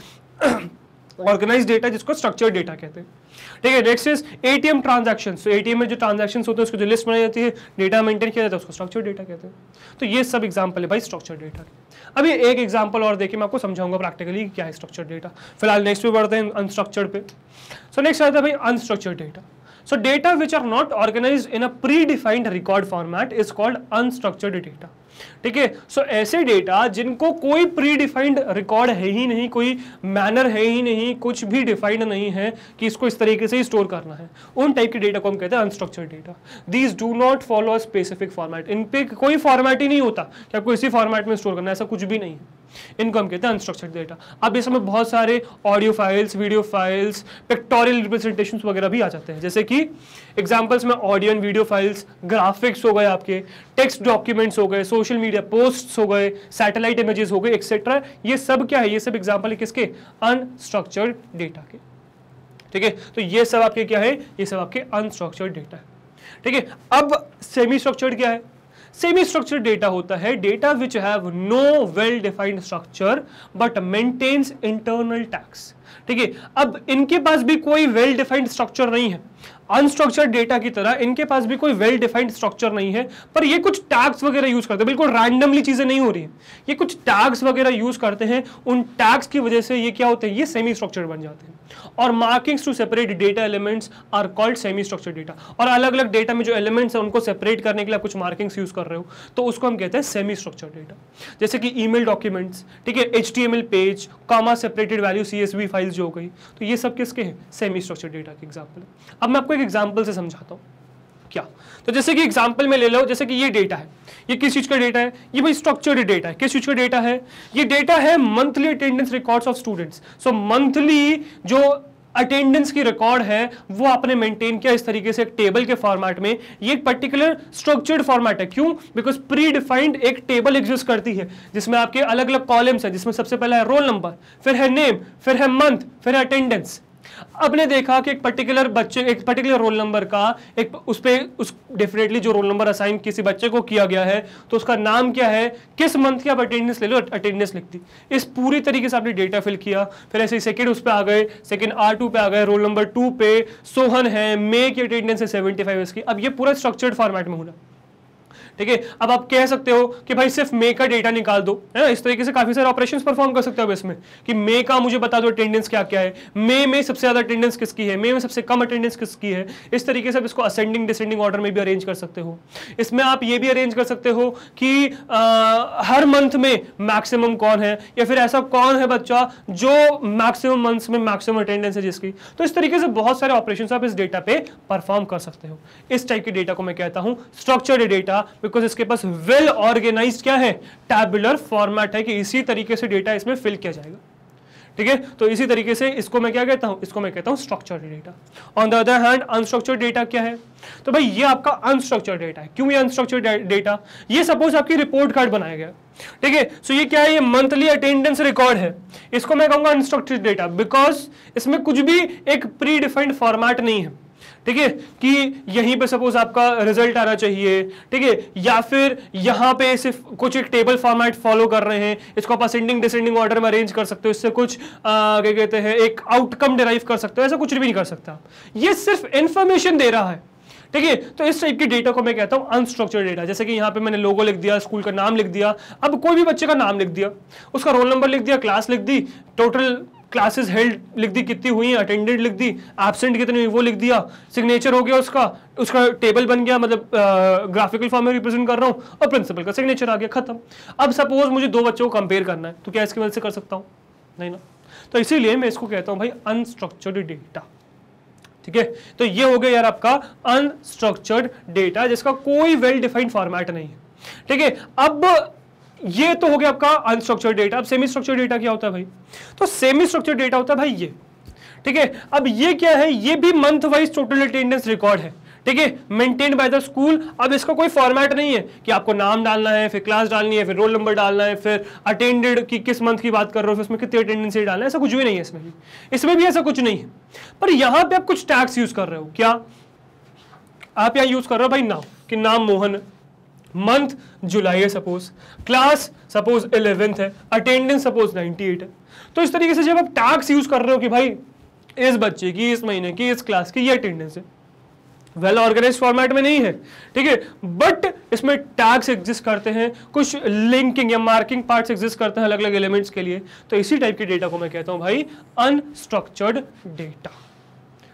A: ऑर्गेनाइज डेटा जिसको स्ट्रक्चर डेटा कहते हैं ठीक है नेक्स्ट इज एटीएम ट्रांजेक्शन तो एटीएम में जो ट्रांजेक्शन होते हैं उसकी जो लिस्ट बनाई जाती है डेटा मेंटेन किया जाता है उसको स्ट्रक्चर डेटा कहते हैं तो ये सब एग्जाम्पल है भाई स्ट्रक्चर डेटा अभी एक एग्जाम्पल और देखिए मैं आपको समझाऊंगा प्रैक्टिकली क्या है स्ट्रक्चर डेटा फिलहाल नेक्स्ट पे बढ़ते हैं अनस्ट्रक्चर्ड पे सो नेक्स्ट आता है भाई unstructured data so data which are not organize in a pre defined record format is called unstructured data ठीक है सो ऐसे डेटा जिनको कोई प्री डिफाइंड रिकॉर्ड है ही नहीं कोई मैनर है ही नहीं कुछ भी डिफाइंड नहीं है कि इसको इस तरीके से ही स्टोर करना है उन टाइप के डेटा को हम कहते हैं unstructured data these do not follow a specific format in पे कोई फॉर्मेट ही नहीं होता कि आपको इसी फॉर्मेट में स्टोर करना है ऐसा कुछ भी नहीं है इनको हम कहते हैं अनस्ट्रक्चर्ड डेटा अब इसमें बहुत सारे audio files video files pictorial representation वगैरह भी आ जाते हैं जैसे कि एग्जाम्पल्स में audio and video files graphics हो गए आपके टेक्स्ट डॉक्यूमेंट्स हो गए सोशल मीडिया पोस्ट हो गए सैटेलाइट इमेजेस हो गए एक्सेट्रा ये सब क्या है ये सब एग्जाम्पल है किसके अनस्ट्रक्चर्ड डेटा के ठीक है तो ये सब आपके क्या है ये सब आपके अनस्ट्रक्चर्ड डेटा है ठीक है अब सेमी स्ट्रक्चर्ड क्या है सेमी स्ट्रक्चर डेटा होता है data which have no well defined structure but maintains internal tags ठीक है अब इनके पास भी कोई वेल डिफाइंड स्ट्रक्चर नहीं है अनस्ट्रक्चर्ड डेटा की तरह इनके पास भी कोई वेल डिफाइंड स्ट्रक्चर नहीं है पर ये कुछ टैग्स वगैरह यूज करते हैं बिल्कुल रैंडमली चीजें नहीं हो रही है ये कुछ टैग्स वगैरह यूज करते हैं उन टैग्स की वजह से ये क्या होते हैं ये सेमी स्ट्रक्चर बन जाते हैं और markings to separate data elements are called semi structure data और अलग अलग डेटा में जो एलिमेंट्स हैं उनको सेपरेट करने के लिए कुछ मार्किंग्स यूज कर रहे हो तो उसको हम कहते हैं सेमी स्ट्रक्चर डेटा जैसे कि मेल डॉक्यूमेंट्स ठीक है H page comma separated value C files जो हो गई तो ये सब किसके हैं सेमी स्ट्रक्चर डेटा के एग्जाम्पल अब मैं आपको आपको एक एग्जाम्पल से समझाता हूँ क्या तो जैसे कि एग्जाम्पल में ले लो जैसे कि ये डेटा है ये किस चीज़ का डेटा है ये भाई स्ट्रक्चर्ड डेटा है किस चीज़ का डेटा है ये डेटा है monthly attendance records of students so monthly जो अटेंडेंस की रिकॉर्ड है वो आपने मेंटेन किया इस तरीके से एक टेबल के फॉर्मेट में ये एक पर्टिकुलर स्ट्रक्चर्ड फॉर्मेट है क्यों बिकॉज प्री डिफाइंड एक टेबल एग्जिस्ट करती है जिसमें आपके अलग अलग कॉलम्स हैं जिसमें सबसे पहला है रोल नंबर फिर है नेम फिर है मंथ फिर है अटेंडेंस आपने देखा कि एक पर्टिकुलर बच्चे एक पर्टिकुलर रोल नंबर का एक उस पर उस डेफिनेटली जो रोल नंबर असाइन किसी बच्चे को किया गया है तो उसका नाम क्या है किस मंथ की आप अटेंडेंस ले लो अटेंडेंस लिखती इस पूरी तरीके से आपने डेटा फिल किया फिर ऐसे सेकेंड उस पर आ गए सेकेंड आर टू पे आ गए रोल नंबर टू पे सोहन है मे की अटेंडेंस है सेवेंटी फाइव इसकी अब ये पूरा स्ट्रक्चर्ड फॉर्मेट में होना है ठीक है अब आप कह सकते हो कि भाई सिर्फ मे का डेटा निकाल दो है ना इस तरीके से काफी सारे ऑपरेशन परफॉर्म कर सकते हो इसमें कि मे का मुझे बता दो अटेंडेंस क्या क्या है मे में सबसे ज्यादा अटेंडेंस किसकी है मे में सबसे कम अटेंडेंस किसकी है इस तरीके से आप इसको असेंडिंग डिसेंडिंग ऑर्डर में भी अरेंज कर सकते हो इसमें आप ये भी अरेंज कर सकते हो कि आ, हर मंथ में मैक्सिमम कौन है या फिर ऐसा कौन है बच्चा जो मैक्सिमम मंथ में मैक्सिमम अटेंडेंस है जिसकी तो इस तरीके से बहुत सारे ऑपरेशन आप इस डेटा पे परफॉर्म कर सकते हो इस टाइप के डेटा को मैं कहता हूं स्ट्रक्चर्ड डेटा बिकॉज इसके पास वेल ऑर्गेनाइज क्या है टैबुलर फॉर्मेट है कि इसी तरीके से डेटा इसमें फिल किया जाएगा ठीक है तो इसी तरीके से इसको मैं क्या कहता हूं इसको मैं कहता हूं structure data on the other hand unstructured data क्या है तो भाई ये आपका अनस्ट्रक्चर्ड डेटा है क्यों ये अनस्ट्रक्चर्ड डेटा ये सपोज आपकी रिपोर्ट कार्ड बनाया गया ठीक है सो ये क्या है ये मंथली अटेंडेंस रिकॉर्ड है इसको मैं कहूंगा अनस्ट्रक्चर्ड डेटा बिकॉज इसमें कुछ भी एक प्री डिफाइंड फॉर्मेट नहीं है ठीक है कि यहीं पे सपोज आपका रिजल्ट आना चाहिए ठीक है या फिर यहां पे सिर्फ कुछ एक टेबल फॉर्मेट फॉलो कर रहे हैं इसको आप असेंडिंग डिसेंडिंग ऑर्डर में अरेंज कर सकते हो इससे कुछ क्या कहते हैं एक आउटकम डिराइव कर सकते हो ऐसा कुछ भी नहीं कर सकता ये सिर्फ इंफॉर्मेशन दे रहा है ठीक है तो इस टाइप के डेटा को मैं कहता हूँ अनस्ट्रक्चर्ड डेटा जैसे कि यहाँ पे मैंने लोगो लिख दिया स्कूल का नाम लिख दिया अब कोई भी बच्चे का नाम लिख दिया उसका रोल नंबर लिख दिया क्लास लिख दी टोटल क्लासेस हेल्ड लिख दी कितनी हुई अटेंडेड लिख दी एबसेंट कितनी हुई वो लिख दिया सिग्नेचर हो गया उसका उसका टेबल बन गया मतलब ग्राफिकल फॉर्म में रिप्रेजेंट कर रहा हूँ और प्रिंसिपल का सिग्नेचर आ गया खत्म अब सपोज मुझे दो बच्चों को कंपेयर करना है तो क्या इसके मदद से कर सकता हूँ नहीं ना तो इसीलिए मैं इसको कहता हूँ भाई अनस्ट्रक्चर्ड डेटा ठीक है तो ये हो गया यार आपका अनस्ट्रक्चर्ड डेटा जिसका कोई वेल डिफाइंड फॉर्मेट नहीं है ठीक है अब ये तो हो गया आपका अनस्ट्रक्चर्ड डेटा अब सेमी स्ट्रक्चर डेटा क्या होता है भाई तो सेमी स्ट्रक्चर डेटा होता है भाई ये ठीक है अब ये क्या है ये भी month wise total attendance record है ठीक है मेंटेन बाय द स्कूल अब इसका कोई फॉर्मेट नहीं है कि आपको नाम डालना है फिर क्लास डालनी है फिर रोल नंबर डालना है फिर अटेंडेड की किस मंथ की बात कर रहे हो फिर उसमें कितनी अटेंडेंस डालना है ऐसा कुछ भी नहीं है इसमें भी इसमें भी ऐसा कुछ नहीं है पर यहां पे आप कुछ टैक्स यूज कर रहे हो क्या आप यहां यूज कर रहे हो भाई नाम कि नाम मोहन मंथ जुलाई है सपोज क्लास सपोज इलेवेंथ है अटेंडेंस सपोज नाइनटी एट है तो इस तरीके से जब आप टैक्स यूज कर रहे हो कि भाई इस बच्चे की इस महीने की इस क्लास की ये अटेंडेंस है वेल ऑर्गेनाइज फॉर्मेट में नहीं है ठीक है बट इसमें टैग्स एग्जिस्ट करते हैं कुछ लिंकिंग या मार्किंग पार्ट्स एग्जिस्ट करते हैं अलग अलग एलिमेंट्स के लिए तो इसी टाइप के डेटा को मैं कहता हूं भाई अनस्ट्रक्चर्ड डेटा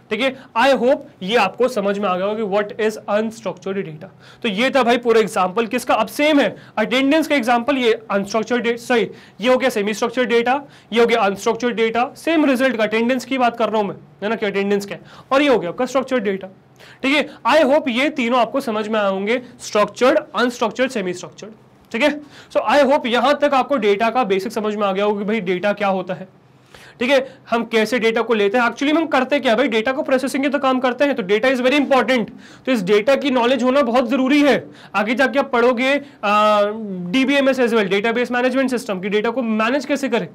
A: ठीक है आई होप ये आपको समझ में आ गया होगा कि व्हाट इज अनस्ट्रक्चर्ड डेटा तो ये था भाई पूरा एग्जाम्पल किसका अब सेम है अटेंडेंस का एग्जाम्पल ये अनस्ट्रक्चर्ड सॉरी ये हो गया सेमी स्ट्रक्चर्ड डेटा ये हो गया अनस्ट्रक्चर्ड डेटा सेम रिजल्ट का अटेंडेंस की बात कर रहा हूँ मैं है ना कि अटेंडेंस का और ये हो गया आपका स्ट्रक्चर्ड डेटा ठीक है आई होप ये तीनों आपको समझ में आएंगे स्ट्रक्चर्ड अनस्ट्रक्चर्ड सेमी स्ट्रक्चर्ड ठीक है सो आई होप यहां तक आपको डेटा का बेसिक समझ में आ गया होगा कि भाई डेटा क्या होता है ठीक है हम कैसे डेटा को लेते हैं एक्चुअली हम करते क्या भाई डेटा को प्रोसेसिंग के तो काम करते हैं तो डेटा इज वेरी इंपॉर्टेंट तो इस डेटा की नॉलेज होना बहुत जरूरी है आगे जाके आप पढ़ोगे DBMS as well base management system की डेटा को मैनेज कैसे करें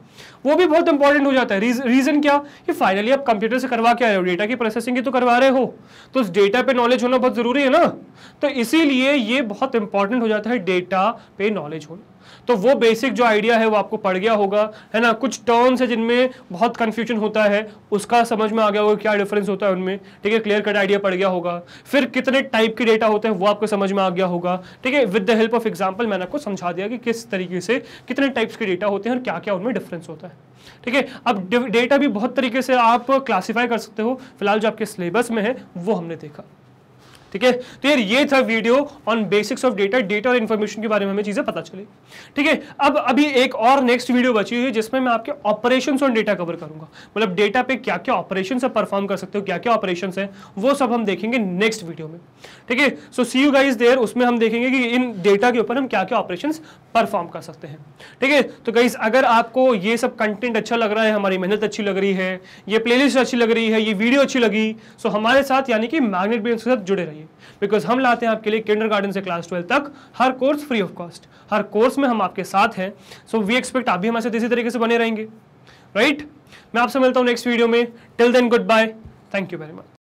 A: वो भी बहुत इंपॉर्टेंट हो जाता है रीजन क्या कि फाइनली आप कंप्यूटर से करवा के आए हो डेटा की प्रोसेसिंग की तो करवा रहे हो तो उस डेटा पे नॉलेज होना बहुत जरूरी है ना तो इसीलिए ये बहुत इंपॉर्टेंट हो जाता है डेटा पे नॉलेज होना तो वो बेसिक जो आइडिया है वो आपको पड़ गया होगा है ना कुछ टर्म्स है जिनमें बहुत कन्फ्यूजन होता है उसका समझ में आ गया होगा क्या डिफरेंस होता है उनमें ठीक है क्लियर कट आइडिया पड़ गया होगा फिर कितने टाइप के डेटा होते हैं वो आपको समझ में आ गया होगा ठीक है with the help of example मैंने आपको समझा दिया कि किस तरीके से कितने टाइप्स के डेटा होते हैं और क्या क्या उनमें डिफरेंस होता है ठीक है अब डेटा भी बहुत तरीके से आप क्लासीफाई कर सकते हो फिलहाल जो आपके सिलेबस में है वो हमने देखा ठीक है तो यार ये था video on basics of data data और इन्फॉर्मेशन के बारे में हमें चीज़ें पता चली ठीक है अब अभी एक और नेक्स्ट वीडियो बची हुई है जिसमें मैं आपके ऑपरेशन ऑन डेटा कवर करूंगा मतलब डेटा पे क्या क्या ऑपरेशन आप परफॉर्म कर सकते हो क्या क्या ऑपरेशन है वो सब हम देखेंगे नेक्स्ट वीडियो में ठीक है so see you guys there उसमें हम देखेंगे कि इन डेटा के ऊपर हम क्या क्या ऑपरेशन परफॉर्म कर सकते हैं ठीक है तो गाइज अगर आपको ये सब कंटेंट अच्छा लग रहा है हमारी मेहनत अच्छी लग रही है ये प्लेलिस्ट अच्छी लग रही है ये वीडियो अच्छी लगी सो हमारे साथ यानी कि मैग्नेट ब्रेन के साथ जुड़े रहिए चाहिए बिकॉज हम लाते हैं आपके लिए किंडर से क्लास ट्वेल्व तक हर कोर्स फ्री ऑफ कॉस्ट हर कोर्स में हम आपके साथ हैं सो वी एक्सपेक्ट आप भी हमारे साथ इसी तरीके से बने रहेंगे राइट right? मैं आपसे मिलता हूँ नेक्स्ट वीडियो में till then good bye thank you very much